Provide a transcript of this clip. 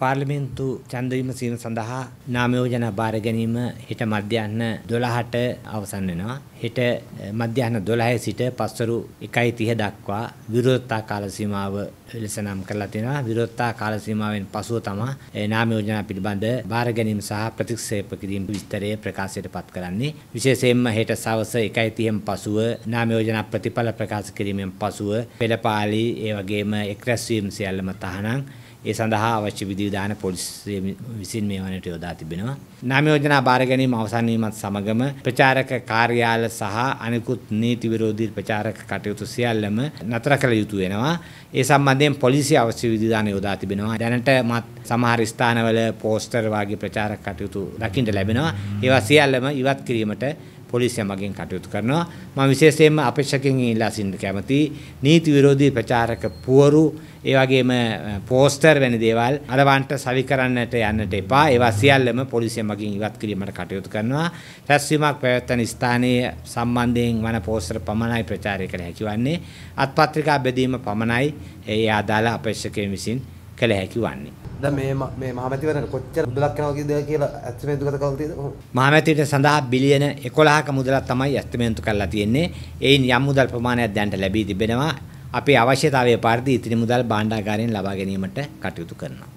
පාර්ලිමේන්තු ඡන්දවීම සීම සඳහා නාම යෝජනා බාර ගැනීම හෙට මධ්‍යහ්න 12ට අවසන් වෙනවා. හෙට මධ්‍යහ්න 12 සිට පස්වරු 1:30 දක්වා විරෝධතා කාල සීමාව ලෙස නම් කරලා තියෙනවා. විරෝධතා කාල සීමාවෙන් පසුව තමයි නාම යෝජනා පිළිබඳ බාර ගැනීම සහ ප්‍රතික්ෂේප කිරීම විස්තරය ප්‍රකාශයට පත් කරන්නේ. විශේෂයෙන්ම හෙට සවස 1:30න් පසුව නාම යෝජනා ප්‍රතිඵල ප්‍රකාශ කිරීමෙන් පසුව පෙළපාලි ඒ වගේම එක් රැස්වීම් සියල්ලම තහනම් ඒ සඳහා අවශ්‍ය විධිවිධාන පොලිසිය විසින් මේ වනට යොදා තිබෙනවා. නාම යෝජනා බාර ගැනීම අවසන් වීමත් සමගම ප්‍රචාරක කාර්යාල සහ අනිකුත් නීති විරෝධී ප්‍රචාරක කටයුතු සියල්ලම නතර කළ යුතු වෙනවා. ඒ සම්බන්ධයෙන් පොලිසිය අවශ්‍ය විධිවිධාන යොදා තිබෙනවා. දැනට මත් සමහර ස්ථානවල පෝස්ටර් වගේ ප්‍රචාරක කටයුතු දකින්න ලැබෙනවා. ඒවා සියල්ලම ඉවත් කිරීමට පොලිසිය මගින් කටයුතු කරනවා. මම විශේෂයෙන්ම අපේක්ෂකයන් ඉල්ලා සිටින්න කැමතියි. නීති විරෝධී ප්‍රචාරක පුවරු, ඒ වගේම පෝස්ටර් වැනි දේවල් අලවන්ට සවි කරන්නට යන්නට එපා. ඒවා සියල්ලම පොලිසිය මගින් ඉවත් කිරීමට කටයුතු කරනවා. රැස්වීමක් පැවැත්වෙන ස්ථානයේ සම්බන්ධයෙන් වන පෝස්ටර් පමණයි ප්‍රචාරය කළ හැකි වන්නේ. අත්පත්‍රිකා බෙදීම පමණයි ඒ ආදාළ අපේක්ෂකයන් විසින් කළ හැකි වන්නේ. දැන් මේ මේ මහමැතිවරණ කොච්චර මුදලක් යනවා කියද කියලා ඇස්තිමේන්තු ගත කරලා තියෙද? මහමැතිට සඳහා බිලියන 11ක මුදලක් තමයි ඇස්තිමේන්තු කරලා තියෙන්නේ. ඒයින් යම් මුදල් ප්‍රමාණයක් දැනට ලැබී තිබෙනවා. අපේ අවශ්‍යතාවය පරිදි ඉතිරි මුදල් භාණ්ඩාගාරයෙන් ලබා ගැනීමට කටයුතු කරනවා.